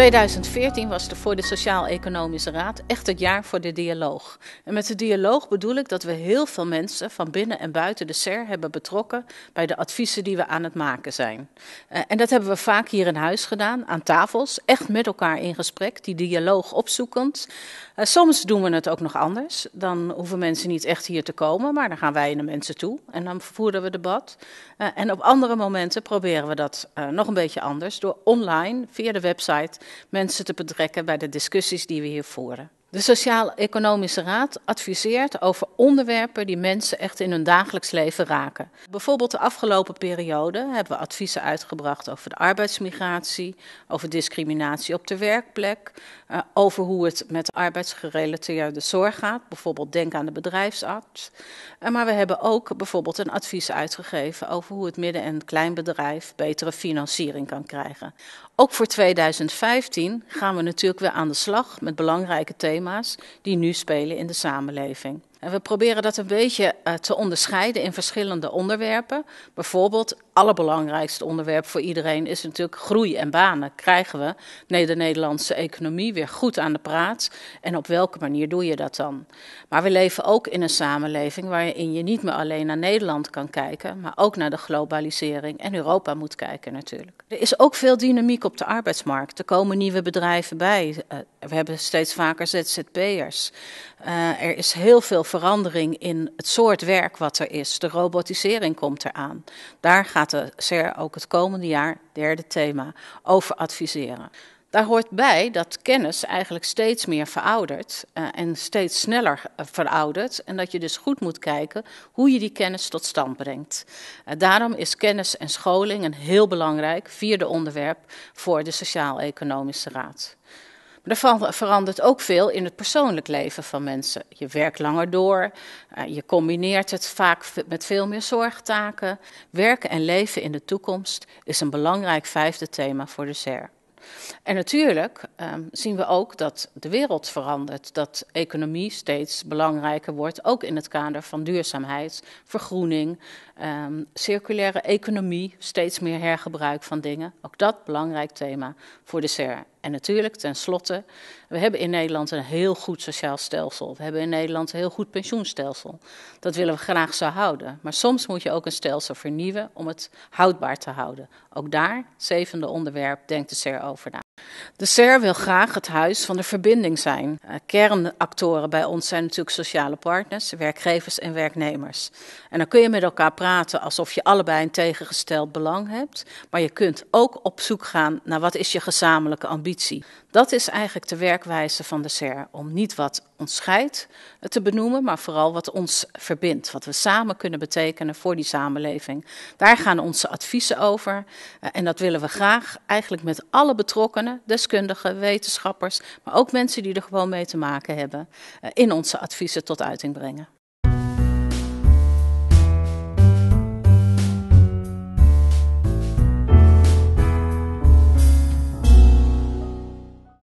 2014 was er voor de Sociaal-Economische Raad echt het jaar voor de dialoog. En met de dialoog bedoel ik dat we heel veel mensen van binnen en buiten de SER hebben betrokken bij de adviezen die we aan het maken zijn. Eh, en dat hebben we vaak hier in huis gedaan, aan tafels, echt met elkaar in gesprek, die dialoog opzoekend. Eh, soms doen we het ook nog anders. Dan hoeven mensen niet echt hier te komen, maar dan gaan wij naar mensen toe en dan voeren we debat. Eh, en op andere momenten proberen we dat nog een beetje anders door online via de website mensen te betrekken bij de discussies die we hier voeren. De Sociaal-Economische Raad adviseert over onderwerpen die mensen echt in hun dagelijks leven raken. Bijvoorbeeld de afgelopen periode hebben we adviezen uitgebracht over de arbeidsmigratie, over discriminatie op de werkplek, eh, over hoe het met arbeidsgerelateerde zorg gaat. Bijvoorbeeld denk aan de bedrijfsarts. Eh, maar we hebben ook bijvoorbeeld een advies uitgegeven over hoe het midden- en kleinbedrijf betere financiering kan krijgen. Ook voor 2015 gaan we natuurlijk weer aan de slag met belangrijke thema's die nu spelen in de samenleving. En we proberen dat een beetje eh, te onderscheiden in verschillende onderwerpen. Bijvoorbeeld, het allerbelangrijkste onderwerp voor iedereen is natuurlijk groei en banen. Krijgen we de Nederlandse economie weer goed aan de praat? En op welke manier doe je dat dan? Maar we leven ook in een samenleving waarin je niet meer alleen naar Nederland kan kijken, maar ook naar de globalisering en Europa moet kijken natuurlijk. Er is ook veel dynamiek op de arbeidsmarkt. Er komen nieuwe bedrijven bij. Eh, we hebben steeds vaker ZZP'ers. Uh, eh, er is heel veel verandering in het soort werk wat er is. De robotisering komt eraan. Daar gaat de CER ook het komende jaar, derde thema, over adviseren. Daar hoort bij dat kennis eigenlijk steeds meer veroudert eh, en steeds sneller eh, veroudert. En dat je dus goed moet kijken hoe je die kennis tot stand brengt. Eh, daarom is kennis en scholing een heel belangrijk vierde onderwerp voor de Sociaal-Economische Raad. Maar er verandert ook veel in het persoonlijk leven van mensen. Je werkt langer door, eh, je combineert het vaak met veel meer zorgtaken. Werken en leven in de toekomst is een belangrijk vijfde thema voor de SER. En natuurlijk ehm, zien we ook dat de wereld verandert, dat economie steeds belangrijker wordt, ook in het kader van duurzaamheid, vergroening, ehm, circulaire economie, steeds meer hergebruik van dingen. Ook dat belangrijk thema voor de CER. En natuurlijk, tenslotte, we hebben in Nederland een heel goed sociaal stelsel. We hebben in Nederland een heel goed pensioenstelsel. Dat willen we graag zo houden. Maar soms moet je ook een stelsel vernieuwen om het houdbaar te houden. Ook daar, zevende onderwerp, denkt de CER over na. De SER wil graag het huis van de verbinding zijn. Eh, kernactoren bij ons zijn natuurlijk sociale partners, werkgevers en werknemers. En dan kun je met elkaar praten alsof je allebei een tegengesteld belang hebt. Maar je kunt ook op zoek gaan naar wat is je gezamenlijke ambitie. Dat is eigenlijk de werkwijze van de SER. Om niet wat ons scheidt te benoemen, maar vooral wat ons verbindt. Wat we samen kunnen betekenen voor die samenleving. Daar gaan onze adviezen over. Eh, en dat willen we graag eigenlijk met alle betrokkenen deskundigen, wetenschappers, maar ook mensen die er gewoon mee te maken hebben, eh, in onze adviezen tot uiting brengen.